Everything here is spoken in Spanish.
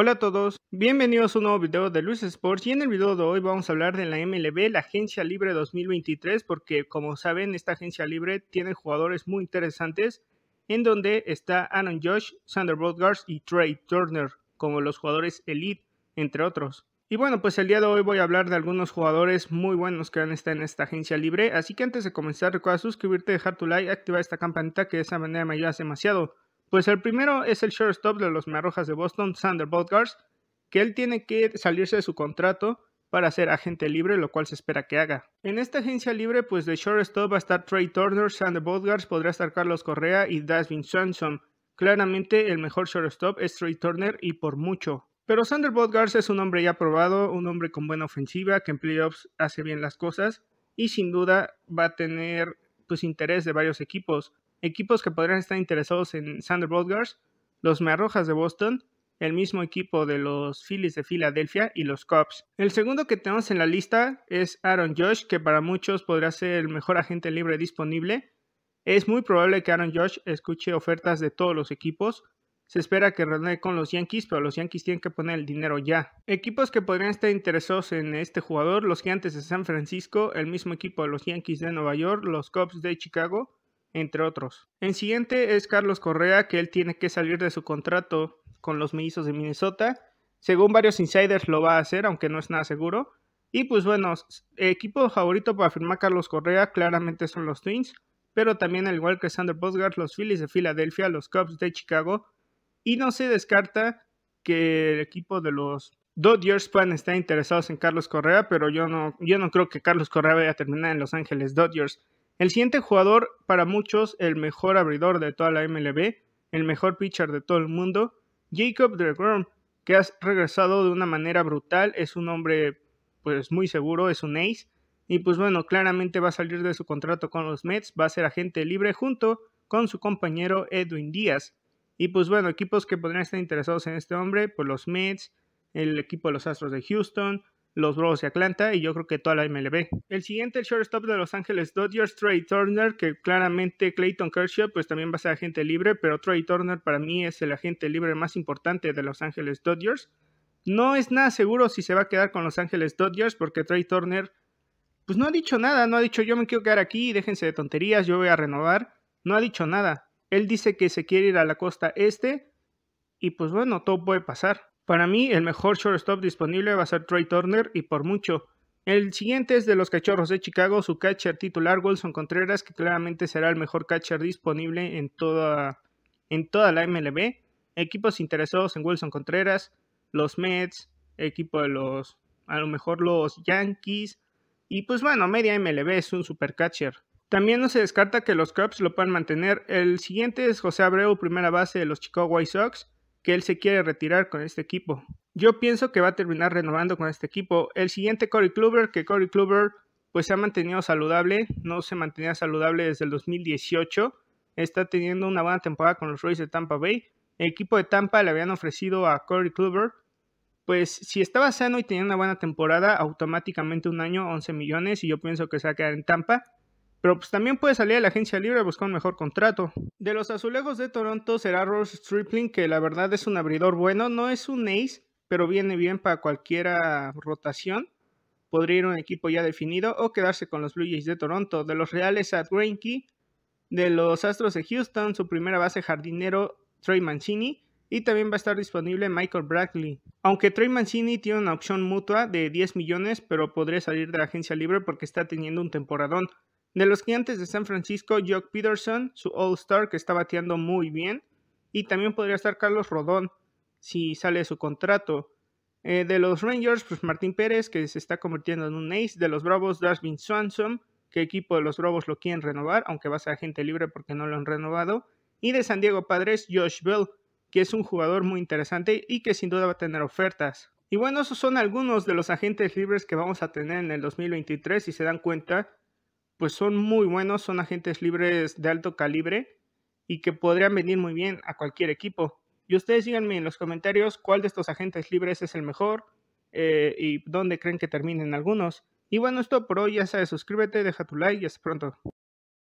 Hola a todos, bienvenidos a un nuevo video de Luis Sports y en el video de hoy vamos a hablar de la MLB, la agencia libre 2023, porque como saben esta agencia libre tiene jugadores muy interesantes en donde está Aaron Josh, Sander Bogarts y Trey Turner como los jugadores elite, entre otros. Y bueno, pues el día de hoy voy a hablar de algunos jugadores muy buenos que han estado en esta agencia libre, así que antes de comenzar recuerda suscribirte, dejar tu like, activar esta campanita que de esa manera me ayudas demasiado. Pues el primero es el shortstop de los Marrojas de Boston, Sander Bogarts, que él tiene que salirse de su contrato para ser agente libre, lo cual se espera que haga. En esta agencia libre, pues de shortstop va a estar Trey Turner, Sander guards Podría estar Carlos Correa y Dasvin Swanson. Claramente el mejor shortstop es Trey Turner y por mucho. Pero Sander Bogarts es un hombre ya probado, un hombre con buena ofensiva, que en playoffs hace bien las cosas y sin duda va a tener pues interés de varios equipos. Equipos que podrían estar interesados en Sander Bogars, los Mearrojas de Boston, el mismo equipo de los Phillies de Filadelfia y los Cubs. El segundo que tenemos en la lista es Aaron Josh, que para muchos podría ser el mejor agente libre disponible. Es muy probable que Aaron Josh escuche ofertas de todos los equipos. Se espera que reúne con los Yankees, pero los Yankees tienen que poner el dinero ya. Equipos que podrían estar interesados en este jugador, los Gigantes de San Francisco, el mismo equipo de los Yankees de Nueva York, los Cubs de Chicago, entre otros. En siguiente es Carlos Correa, que él tiene que salir de su contrato con los mellizos de Minnesota. Según varios insiders lo va a hacer, aunque no es nada seguro. Y pues bueno, equipo favorito para firmar Carlos Correa claramente son los Twins, pero también al igual que Sander Bosgard, los Phillies de Filadelfia, los Cubs de Chicago. Y no se descarta que el equipo de los Dodgers puedan estar interesados en Carlos Correa, pero yo no, yo no creo que Carlos Correa vaya a terminar en Los Ángeles Dodgers. El siguiente jugador, para muchos, el mejor abridor de toda la MLB, el mejor pitcher de todo el mundo, Jacob DeGrom, que ha regresado de una manera brutal, es un hombre pues muy seguro, es un ace, y pues bueno, claramente va a salir de su contrato con los Mets, va a ser agente libre junto con su compañero Edwin Díaz. Y pues bueno, equipos que podrían estar interesados en este hombre, pues los Mets, el equipo de los Astros de Houston, los bros de Atlanta y yo creo que toda la MLB. El siguiente, el shortstop de Los Ángeles Dodgers, Trey Turner, que claramente Clayton Kershaw pues también va a ser agente libre, pero Trey Turner para mí es el agente libre más importante de Los Ángeles Dodgers. No es nada seguro si se va a quedar con Los Ángeles Dodgers porque Trey Turner pues no ha dicho nada, no ha dicho yo me quiero quedar aquí, déjense de tonterías, yo voy a renovar, no ha dicho nada. Él dice que se quiere ir a la costa este y pues bueno, todo puede pasar. Para mí, el mejor shortstop disponible va a ser Trey Turner y por mucho. El siguiente es de los Cachorros de Chicago, su catcher titular Wilson Contreras, que claramente será el mejor catcher disponible en toda, en toda la MLB. Equipos interesados en Wilson Contreras, los Mets, equipo de los, a lo mejor los Yankees. Y pues bueno, media MLB es un super catcher. También no se descarta que los Cubs lo puedan mantener. El siguiente es José Abreu, primera base de los Chicago White Sox que él se quiere retirar con este equipo. Yo pienso que va a terminar renovando con este equipo. El siguiente Corey Kluber, que Corey Kluber pues se ha mantenido saludable, no se mantenía saludable desde el 2018, está teniendo una buena temporada con los Rays de Tampa Bay. El equipo de Tampa le habían ofrecido a Corey Kluber, pues si estaba sano y tenía una buena temporada, automáticamente un año 11 millones y yo pienso que se va a quedar en Tampa. Pero pues también puede salir a la agencia libre a buscar un mejor contrato. De los azulejos de Toronto será Ross Stripling, que la verdad es un abridor bueno, no es un ace, pero viene bien para cualquiera rotación. Podría ir a un equipo ya definido o quedarse con los Blue Jays de Toronto. De los Reales a Greinke, de los Astros de Houston, su primera base jardinero Trey Mancini y también va a estar disponible Michael Bradley. Aunque Trey Mancini tiene una opción mutua de 10 millones, pero podría salir de la agencia libre porque está teniendo un temporadón. De los clientes de San Francisco, Jock Peterson, su All-Star que está bateando muy bien. Y también podría estar Carlos Rodón si sale de su contrato. Eh, de los Rangers, pues Martín Pérez, que se está convirtiendo en un ace. De los Bravos, Dashvin Swanson, que equipo de los Bravos lo quieren renovar, aunque va a ser agente libre porque no lo han renovado. Y de San Diego Padres, Josh Bell, que es un jugador muy interesante y que sin duda va a tener ofertas. Y bueno, esos son algunos de los agentes libres que vamos a tener en el 2023. Si se dan cuenta, pues son muy buenos, son agentes libres de alto calibre y que podrían venir muy bien a cualquier equipo. Y ustedes díganme en los comentarios cuál de estos agentes libres es el mejor eh, y dónde creen que terminen algunos. Y bueno, esto por hoy, ya sabes, suscríbete, deja tu like y hasta pronto.